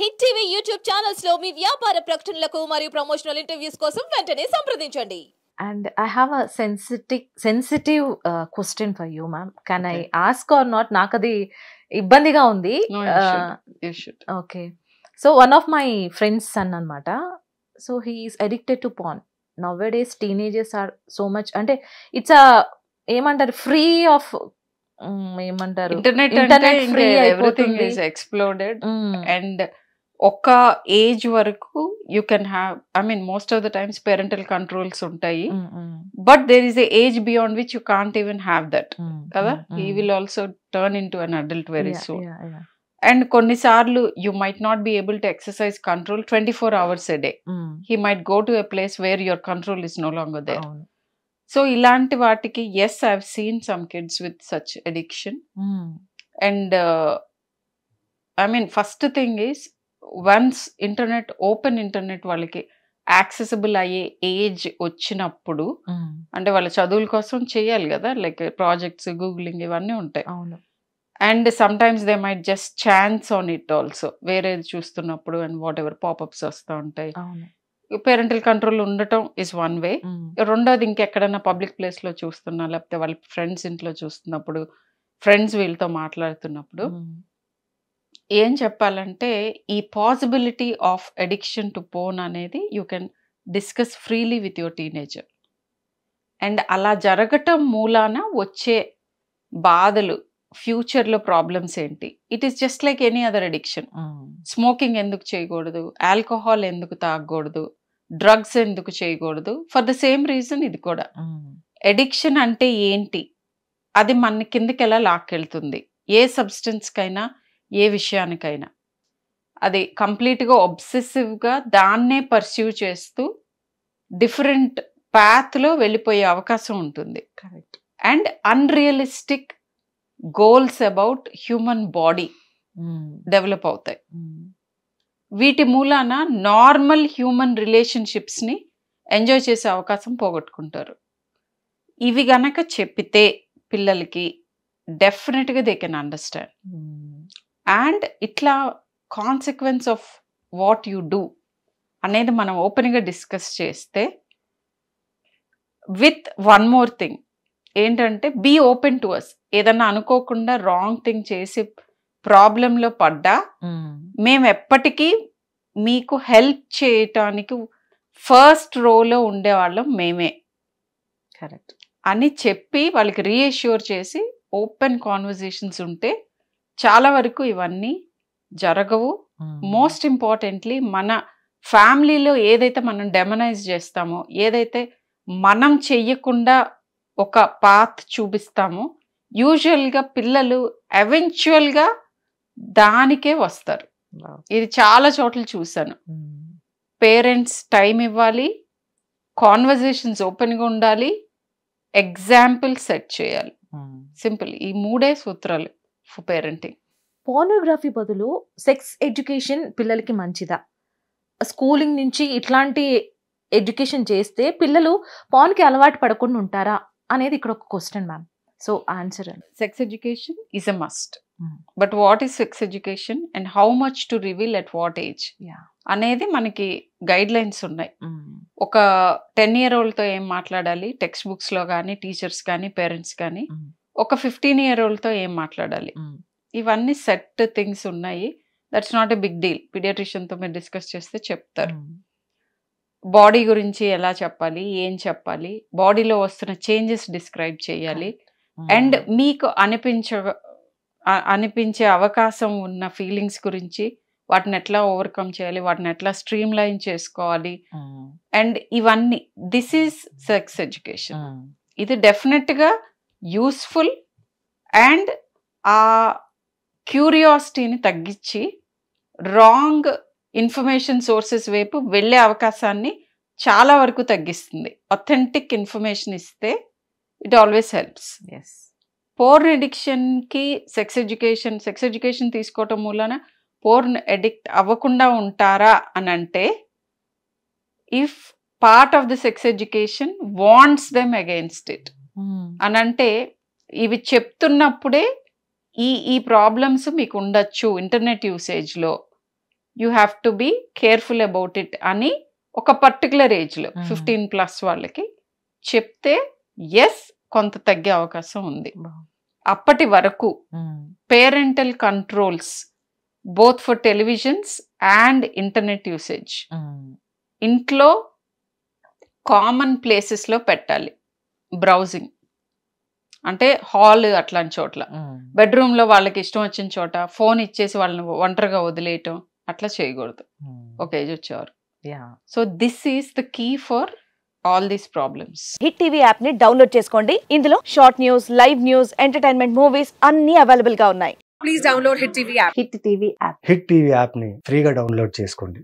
Hit TV YouTube channels లో మీ వ్యాపార ప్రకటనలకు మరియు ప్రమోషనల్ ఇంటర్వ్యూస్ కోసం వెంటనే సంప్రదించండి and I have a sensitive sensitive question for you ma'am can I ask or not నాకు అది ఇబ్బందిగా ఉంది okay so one of my friend's son అనమాట so he's addicted to porn now days teenagers are so much అంటే it's a ఏమంటారు free of mm, ఏమంటారు internet internet free exploded and ఒక age వరకు you can have I mean most of the times parental controls ఉంటాయి but there is age beyond which you can't even have that కదా he will also turn into an adult very soon and కొన్నిసార్లు you might not be able to exercise control twenty four hours a day he might go to a place where your control is no long they so ఇలాంటి వాటికి yes I seen some kids with such addiction and I mean first thing is once internet open internet వాళ్ళకి accessible అయ్యే age వచ్చినప్పుడు అంటే వాళ్ళ చదువుల కోసం చేయాలి కదా లైక్ ప్రాజెక్ట్స్ గూగులింగ్ ఇవన్నీ ఉంటాయి అవును and sometimes they might just chance on it also వేరేది చూస్తున్నప్పుడు అండ్ వాట్ ఎవర్ పాపప్స్ వస్తూ ఉంటాయి పేరెంటల్ కంట్రోల్ ఉండటం ఇస్ వన్ వే రెండోది ఇంకెక్కడైనా పబ్లిక్ ప్లేస్లో చూస్తున్నా లేకపోతే వాళ్ళ ఫ్రెండ్స్ ఇంట్లో చూస్తున్నప్పుడు ఫ్రెండ్స్ వీళ్ళతో మాట్లాడుతున్నప్పుడు ఏం చెప్పాలంటే ఈ possibility of addiction to porn అనేది you can discuss freely with your teenager and అలా జరగటం మూలాన వచ్చే బాధలు ఫ్యూచర్లో ప్రాబ్లమ్స్ ఏంటి it is just like any other addiction smoking ఎందుకు చేయకూడదు ఆల్కహాల్ ఎందుకు తాగకూడదు డ్రగ్స్ ఎందుకు చేయకూడదు ఫర్ ద సేమ్ రీజన్ ఇది కూడా అడిక్షన్ అంటే ఏంటి అది మన కిందకి ఎలా లాక్కెళ్తుంది ఏ సబ్స్టెన్స్కైనా ఏ విషయానికైనా అది కంప్లీట్గా ఒబ్సెసివ్గా దాన్నే పర్స్యూ చేస్తూ డిఫరెంట్ ప్యాత్లో వెళ్ళిపోయే అవకాశం ఉంటుంది correct and unrealistic goals about human body develop అవుతాయి hmm. వీటి మూలాన నార్మల్ హ్యూమన్ రిలేషన్షిప్స్ని ఎంజాయ్ చేసే అవకాశం పోగొట్టుకుంటారు ఇవి గనక చెప్పితే పిల్లలకి డెఫినెట్గా దే కెన్ అండర్స్టాండ్ అండ్ ఇట్లా consequence of what you do అనేది మనం ఓపెన్గా డిస్కస్ చేస్తే విత్ వన్ మోర్ థింగ్ ఏంటంటే బీ ఓపెన్ టు అస్ ఏదన్నా అనుకోకుండా రాంగ్ థింగ్ చేసి ప్రాబ్లంలో పడ్డా hmm. మేము ఎప్పటికీ మీకు హెల్ప్ చేయటానికి ఫస్ట్ రోలో ఉండేవాళ్ళం మేమే కరెక్ట్ అని చెప్పి వాళ్ళకి రీఎష్యూర్ చేసి ఓపెన్ కాన్వర్జేషన్స్ ఉంటే చాలా వరకు ఇవన్నీ జరగవు మోస్ట్ ఇంపార్టెంట్లీ మన ఫ్యామిలీలో ఏదైతే మనం డెమనైజ్ చేస్తామో ఏదైతే మనం చెయ్యకుండా ఒక పాత్ చూపిస్తామో యూజువల్గా పిల్లలు ఎవెన్చువల్గా దానికే వస్తారు ఇది చాలా చోట్ల చూశాను పేరెంట్స్ టైం ఇవ్వాలి కాన్వర్జేషన్స్ ఓపెన్గా ఉండాలి ఎగ్జాంపుల్ సెట్ చేయాలి సింపుల్ ఈ మూడే సూత్రాలు ఫర్ పేరెంటింగ్ పోర్నోగ్రఫీ బదులు సెక్స్ ఎడ్యుకేషన్ పిల్లలకి మంచిదా స్కూలింగ్ నుంచి ఇట్లాంటి ఎడ్యుకేషన్ చేస్తే పిల్లలు పోన్కి అలవాటు పడకుండా ఉంటారా అనేది ఇక్కడ ఒక question ma'am so answer sex education is a must but what is sex education and how much to reveal at what age అనేది మనకి గైడ్ లైన్స్ ఉన్నాయి ఒక టెన్ ఇయర్ ఓల్డ్తో ఏం మాట్లాడాలి టెక్స్ట్ బుక్స్లో కానీ టీచర్స్ కానీ పేరెంట్స్ కానీ ఒక ఫిఫ్టీన్ ఇయర్ ఓల్డ్తో ఏం మాట్లాడాలి ఇవన్నీ సెట్ థింగ్స్ ఉన్నాయి that's not a big deal పీడియాట్రిషియన్తో మీరు డిస్కస్ చేస్తే చెప్తారు బాడీ గురించి ఎలా చెప్పాలి ఏం చెప్పాలి బాడీలో వస్తున్న చేంజెస్ డిస్క్రైబ్ చేయాలి అండ్ మీకు అనిపించ అనిపించే అవకాశం ఉన్న ఫీలింగ్స్ గురించి వాటిని ఎట్లా ఓవర్కమ్ చేయాలి వాటిని ఎట్లా స్ట్రీమ్ లైన్ చేసుకోవాలి అండ్ ఇవన్నీ దిస్ ఈజ్ సెక్స్ ఎడ్యుకేషన్ ఇది డెఫినెట్గా యూస్ఫుల్ అండ్ ఆ క్యూరియాసిటీని తగ్గించి రాంగ్ ఇన్ఫర్మేషన్ సోర్సెస్ వైపు వెళ్ళే అవకాశాన్ని చాలా వరకు తగ్గిస్తుంది ఒథెంటిక్ ఇన్ఫర్మేషన్ ఇస్తే it always helps yes porn ఎడిక్షన్కి సెక్స్ ఎడ్యుకేషన్ సెక్స్ ఎడ్యుకేషన్ తీసుకోవటం మూలన పోర్న్ ఎడిక్ట్ అవ్వకుండా ఉంటారా అని అంటే if part of the sex education wants them against it అని అంటే ఇవి చెప్తున్నప్పుడే ఈ ఈ ప్రాబ్లమ్స్ మీకు ఉండొచ్చు ఇంటర్నెట్ యూసేజ్లో you have to be careful about it అని ఒక పర్టికులర్ ఏజ్లో ఫిఫ్టీన్ ప్లస్ వాళ్ళకి చెప్తే ఎస్ కొంత తగ్గే అవకాశం ఉంది అప్పటి వరకు parental controls both for televisions and internet usage ఇంట్లో కామన్ ప్లేసెస్లో పెట్టాలి బ్రౌజింగ్ అంటే హాల్ అట్లాంటి చోట్ల బెడ్రూమ్లో వాళ్ళకి ఇష్టం వచ్చిన చోట ఫోన్ ఇచ్చేసి వాళ్ళని ఒంటరిగా వదిలేయటం అట్లా చేయకూడదు ఒక ఏజ్ వచ్చేవారు so this is the key for all these problems Hit TV app ని డౌన్లోడ్ చేసుకోండి ఇందులో short news live news entertainment movies అన్ని అవైలబుల్ గా ఉన్నాయి please download Hit TV app Hit TV app Hit TV app ని ఫ్రీగా download చేసుకోండి